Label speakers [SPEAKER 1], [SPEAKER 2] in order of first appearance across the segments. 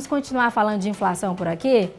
[SPEAKER 1] Vamos continuar falando de inflação por aqui?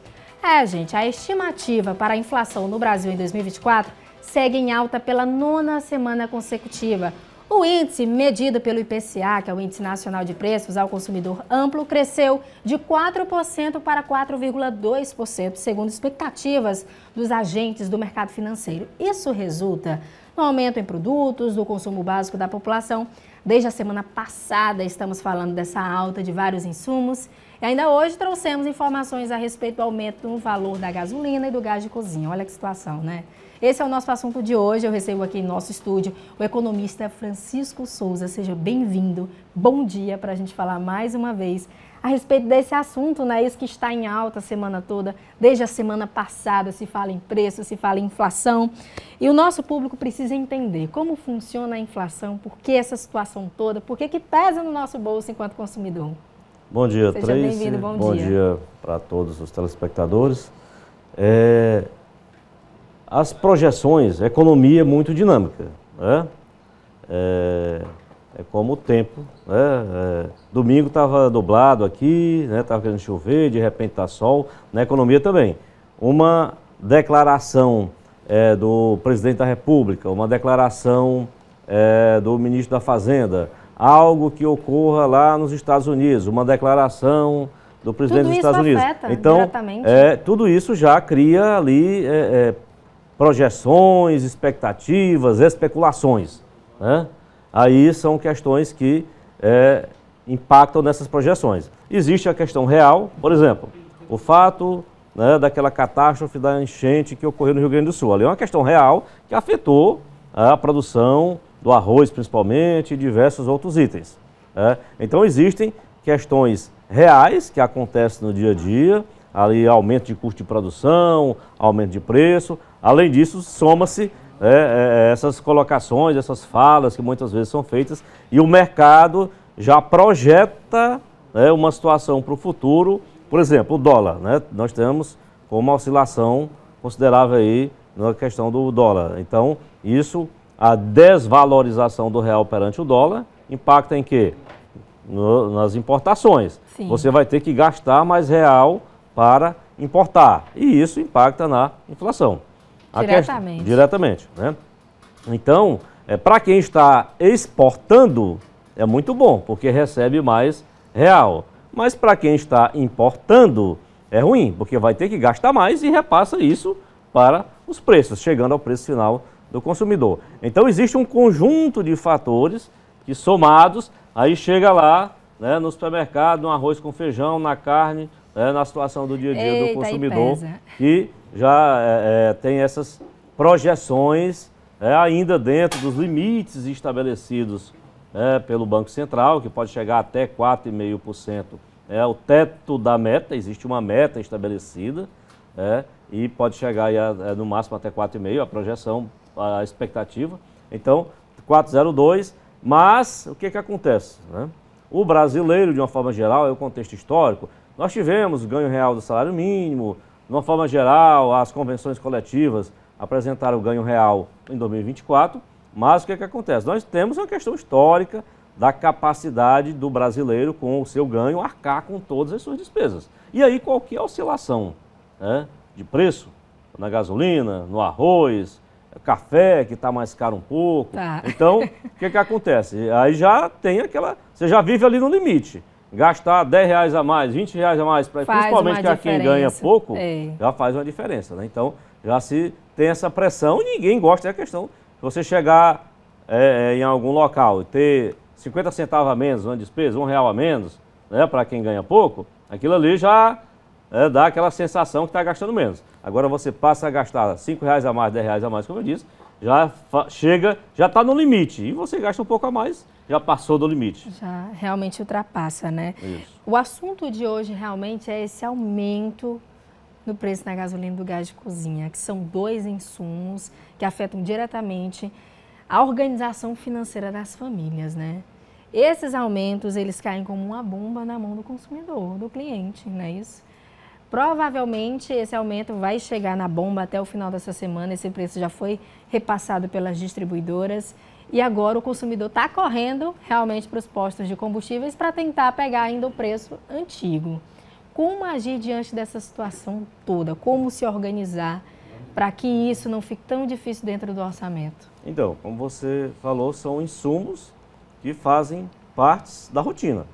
[SPEAKER 1] É, gente, a estimativa para a inflação no Brasil em 2024 segue em alta pela nona semana consecutiva. O índice medido pelo IPCA, que é o Índice Nacional de Preços ao Consumidor Amplo, cresceu de 4% para 4,2%, segundo expectativas dos agentes do mercado financeiro. Isso resulta no aumento em produtos, do consumo básico da população. Desde a semana passada, estamos falando dessa alta de vários insumos e ainda hoje trouxemos informações a respeito do aumento do valor da gasolina e do gás de cozinha. Olha que situação, né? Esse é o nosso assunto de hoje. Eu recebo aqui em nosso estúdio o economista Francisco Souza. Seja bem-vindo. Bom dia para a gente falar mais uma vez a respeito desse assunto, né? Isso que está em alta a semana toda, desde a semana passada, se fala em preço, se fala em inflação. E o nosso público precisa entender como funciona a inflação, por que essa situação toda, por que, que pesa no nosso bolso enquanto consumidor.
[SPEAKER 2] Bom dia, Seja Tracy. Bom, bom, dia, dia para todos os telespectadores. É, as projeções, economia é muito dinâmica. Né? É, é como o tempo. Né? É, domingo estava dublado aqui, estava né? querendo chover, de repente está sol. Na economia também. Uma declaração é, do presidente da República, uma declaração é, do ministro da Fazenda, algo que ocorra lá nos Estados Unidos, uma declaração do presidente tudo dos Estados Unidos. Então, é, tudo isso já cria ali é, é, projeções, expectativas, especulações. Né? Aí são questões que é, impactam nessas projeções. Existe a questão real, por exemplo, o fato né, daquela catástrofe da enchente que ocorreu no Rio Grande do Sul. Ali é uma questão real que afetou a produção do arroz principalmente e diversos outros itens. É? Então existem questões reais que acontecem no dia a dia, ali aumento de custo de produção, aumento de preço. Além disso, soma-se né, é, é, essas colocações, essas falas que muitas vezes são feitas e o mercado já projeta né, uma situação para o futuro. Por exemplo, o dólar, né? Nós temos uma oscilação considerável aí na questão do dólar. Então, isso a desvalorização do real perante o dólar impacta em quê? No, nas importações. Sim. Você vai ter que gastar mais real para importar. E isso impacta na inflação. Diretamente. diretamente. Né? Então, é, para quem está exportando, é muito bom, porque recebe mais real. Mas para quem está importando, é ruim, porque vai ter que gastar mais e repassa isso para os preços, chegando ao preço final do consumidor. Então existe um conjunto de fatores que somados, aí chega lá né, no supermercado, no arroz com feijão, na carne, né, na situação do dia a dia Eita, do consumidor, que já é, é, tem essas projeções é, ainda dentro dos limites estabelecidos né, pelo Banco Central, que pode chegar até 4,5%. É o teto da meta, existe uma meta estabelecida, né, e pode chegar aí a, é, no máximo até 4,5%, a projeção a expectativa. Então, 402, mas o que, que acontece? Né? O brasileiro, de uma forma geral, é o contexto histórico. Nós tivemos ganho real do salário mínimo, de uma forma geral, as convenções coletivas apresentaram o ganho real em 2024, mas o que, que acontece? Nós temos uma questão histórica da capacidade do brasileiro, com o seu ganho, arcar com todas as suas despesas. E aí, qualquer é oscilação né, de preço, na gasolina, no arroz, café que está mais caro um pouco. Tá. Então, o que, que acontece? Aí já tem aquela. Você já vive ali no limite. Gastar 10 reais a mais, 20 reais a mais, principalmente para quem ganha pouco, é. já faz uma diferença. Né? Então, já se tem essa pressão, ninguém gosta da é questão. Se você chegar é, é, em algum local e ter 50 centavos a menos, uma despesa, um real a menos, né, para quem ganha pouco, aquilo ali já é, dá aquela sensação que está gastando menos. Agora você passa a gastar 5 reais a mais, 10 reais a mais, como eu disse, já chega, já está no limite. E você gasta um pouco a mais, já passou do limite.
[SPEAKER 1] Já realmente ultrapassa, né? Isso. O assunto de hoje realmente é esse aumento no preço da gasolina e do gás de cozinha, que são dois insumos que afetam diretamente a organização financeira das famílias, né? Esses aumentos, eles caem como uma bomba na mão do consumidor, do cliente, não é isso? Provavelmente esse aumento vai chegar na bomba até o final dessa semana. Esse preço já foi repassado pelas distribuidoras. E agora o consumidor está correndo realmente para os postos de combustíveis para tentar pegar ainda o preço antigo. Como agir diante dessa situação toda? Como se organizar para que isso não fique tão difícil dentro do orçamento?
[SPEAKER 2] Então, como você falou, são insumos que fazem partes da rotina.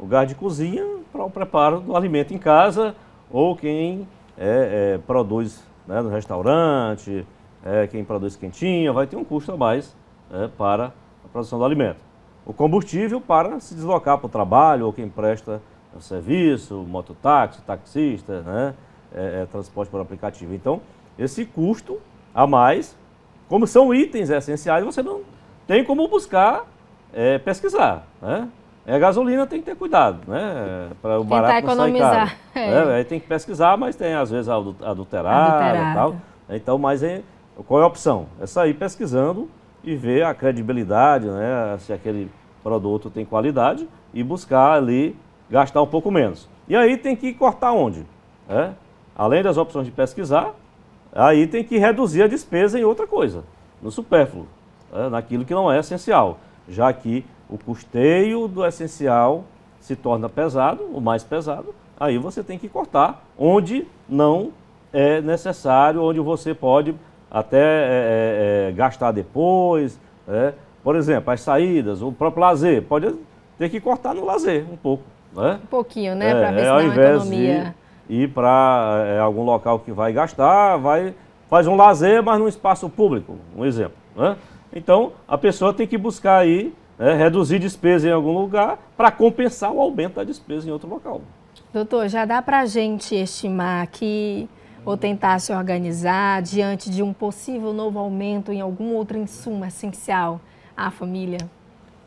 [SPEAKER 2] O gás de cozinha para o preparo do alimento em casa, ou quem é, é, produz né, no restaurante, é, quem produz quentinha, vai ter um custo a mais é, para a produção do alimento. O combustível para se deslocar para o trabalho, ou quem presta o serviço, mototáxi, taxista, né, é, é, transporte por aplicativo. Então, esse custo a mais, como são itens essenciais, você não tem como buscar pesquisar. Né? É, gasolina tem que ter cuidado, né? Para o barato Tentar economizar. É. É, aí tem que pesquisar, mas tem às vezes adulterada e tal. Então, mas é, qual é a opção? É sair pesquisando e ver a credibilidade, né? Se aquele produto tem qualidade e buscar ali gastar um pouco menos. E aí tem que cortar onde? É? Além das opções de pesquisar, aí tem que reduzir a despesa em outra coisa, no supérfluo, né? naquilo que não é essencial, já que o custeio do essencial se torna pesado, o mais pesado, aí você tem que cortar onde não é necessário, onde você pode até é, é, é gastar depois. Né? Por exemplo, as saídas, o próprio lazer, pode ter que cortar no lazer um pouco. Né? Um
[SPEAKER 1] pouquinho, né? É, para ver se ao invés economia.
[SPEAKER 2] de ir para é, algum local que vai gastar, vai faz um lazer, mas num espaço público, um exemplo. Né? Então, a pessoa tem que buscar aí né, reduzir despesa em algum lugar para compensar o aumento da despesa em outro local.
[SPEAKER 1] Doutor, já dá para a gente estimar que ou tentar se organizar diante de um possível novo aumento em algum outro insumo essencial à família?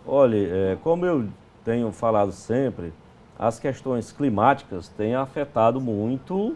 [SPEAKER 2] Olha, é, como eu tenho falado sempre, as questões climáticas têm afetado muito,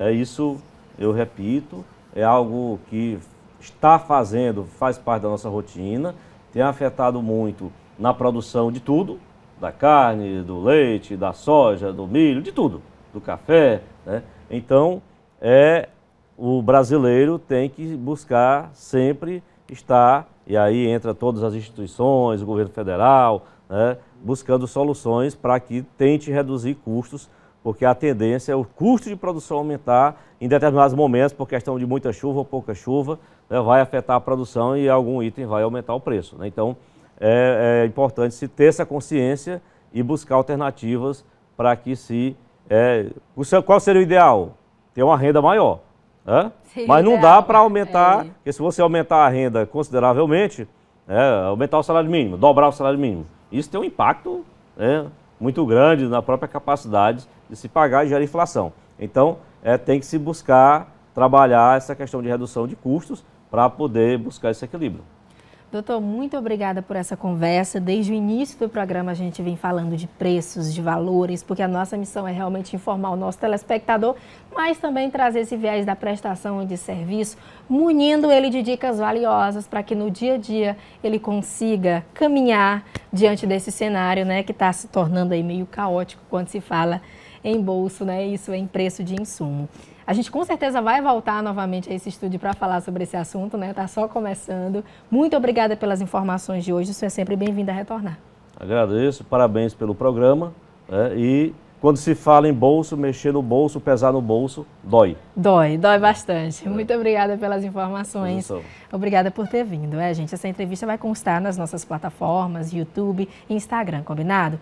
[SPEAKER 2] é isso eu repito, é algo que está fazendo, faz parte da nossa rotina, tem afetado muito na produção de tudo, da carne, do leite, da soja, do milho, de tudo, do café. Né? Então, é o brasileiro tem que buscar sempre estar, e aí entra todas as instituições, o governo federal, né, buscando soluções para que tente reduzir custos porque a tendência é o custo de produção aumentar em determinados momentos, por questão de muita chuva ou pouca chuva, né, vai afetar a produção e algum item vai aumentar o preço. Né? Então, é, é, importante se ter essa consciência e buscar alternativas para que se... É, qual seria o ideal? Ter uma renda maior. Né? Mas não dá né? para aumentar, é. porque se você aumentar a renda consideravelmente, né, aumentar o salário mínimo, dobrar o salário mínimo, isso tem um impacto né, muito grande na própria capacidade de se pagar e gera inflação. Então, é, tem que se buscar trabalhar essa questão de redução de custos para poder buscar esse equilíbrio.
[SPEAKER 1] Doutor, muito obrigada por essa conversa. Desde o início do programa a gente vem falando de preços, de valores, porque a nossa missão é realmente informar o nosso telespectador, mas também trazer esse viés da prestação de serviço, munindo ele de dicas valiosas para que no dia a dia ele consiga caminhar diante desse cenário, né, que está se tornando aí meio caótico quando se fala em bolso, né? Isso em preço de insumo. A gente com certeza vai voltar novamente a esse estúdio para falar sobre esse assunto, né? Tá só começando. Muito obrigada pelas informações de hoje. Isso é sempre bem-vindo a retornar.
[SPEAKER 2] Agradeço, parabéns pelo programa né? e quando se fala em bolso, mexer no bolso, pesar no bolso, dói.
[SPEAKER 1] Dói, dói bastante. É. Muito obrigada pelas informações. Obrigada por ter vindo. É, gente, essa entrevista vai constar nas nossas plataformas, YouTube e Instagram, combinado?